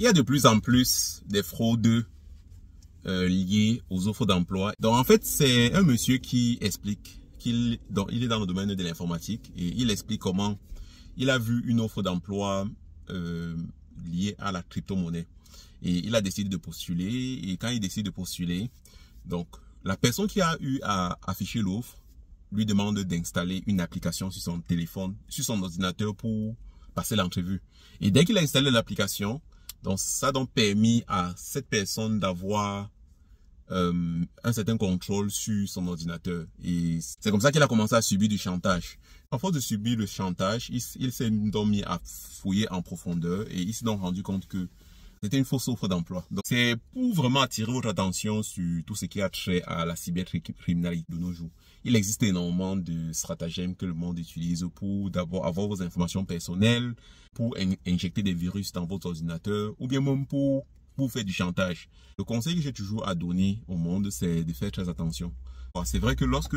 il y a de plus en plus des fraudes euh, liées aux offres d'emploi. Donc en fait, c'est un monsieur qui explique qu'il il est dans le domaine de l'informatique et il explique comment il a vu une offre d'emploi euh, liée à la crypto-monnaie. Et il a décidé de postuler et quand il décide de postuler, donc la personne qui a eu à afficher l'offre lui demande d'installer une application sur son téléphone, sur son ordinateur pour passer l'entrevue. Et dès qu'il a installé l'application, donc, ça a permis à cette personne d'avoir euh, un certain contrôle sur son ordinateur. Et c'est comme ça qu'il a commencé à subir du chantage. En force de subir le chantage, il, il s'est donc mis à fouiller en profondeur et il s'est donc rendu compte que c'était une fausse offre d'emploi. Donc, c'est pour vraiment attirer votre attention sur tout ce qui a trait à la cybercriminalité de nos jours. Il existe énormément de stratagèmes que le monde utilise pour d'abord avoir vos informations personnelles, pour injecter des virus dans votre ordinateur, ou bien même pour, vous faire du chantage. Le conseil que j'ai toujours à donner au monde, c'est de faire très attention. C'est vrai que lorsque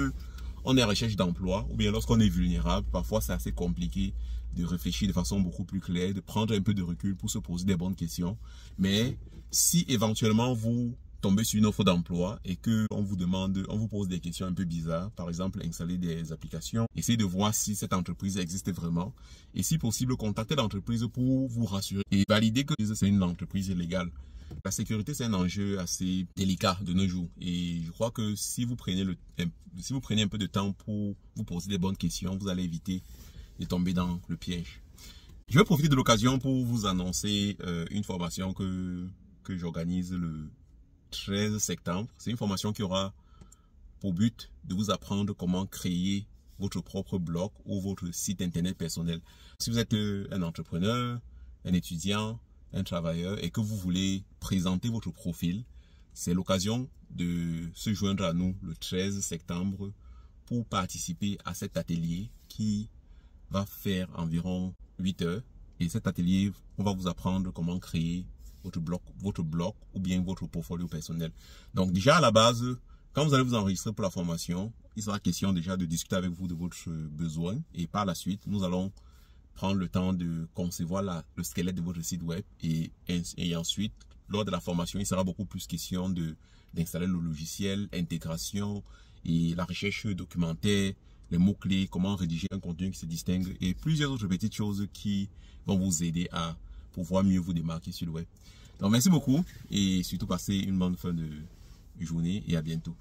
on est en recherche d'emploi ou bien lorsqu'on est vulnérable, parfois c'est assez compliqué de réfléchir de façon beaucoup plus claire, de prendre un peu de recul pour se poser des bonnes questions. Mais si éventuellement vous tomber sur une offre d'emploi et que on vous demande, on vous pose des questions un peu bizarres, par exemple installer des applications, essayer de voir si cette entreprise existe vraiment et si possible contacter l'entreprise pour vous rassurer et valider que c'est une entreprise légale. La sécurité, c'est un enjeu assez délicat de nos jours. Et je crois que si vous prenez le, si vous prenez un peu de temps pour vous poser des bonnes questions, vous allez éviter de tomber dans le piège. Je vais profiter de l'occasion pour vous annoncer euh, une formation que, que j'organise le 13 septembre. C'est une formation qui aura pour but de vous apprendre comment créer votre propre blog ou votre site internet personnel. Si vous êtes euh, un entrepreneur, un étudiant, un travailleur et que vous voulez présenter votre profil, c'est l'occasion de se joindre à nous le 13 septembre pour participer à cet atelier qui va faire environ 8 heures. Et cet atelier, on va vous apprendre comment créer votre bloc, votre bloc ou bien votre portfolio personnel. Donc déjà à la base, quand vous allez vous enregistrer pour la formation, il sera question déjà de discuter avec vous de votre besoin et par la suite, nous allons prendre le temps de concevoir la, le squelette de votre site web et, et ensuite, lors de la formation, il sera beaucoup plus question de d'installer le logiciel, intégration et la recherche documentaire, les mots-clés, comment rédiger un contenu qui se distingue et plusieurs autres petites choses qui vont vous aider à pour voir mieux vous démarquer sur le web. Donc merci beaucoup et surtout passez une bonne fin de journée et à bientôt.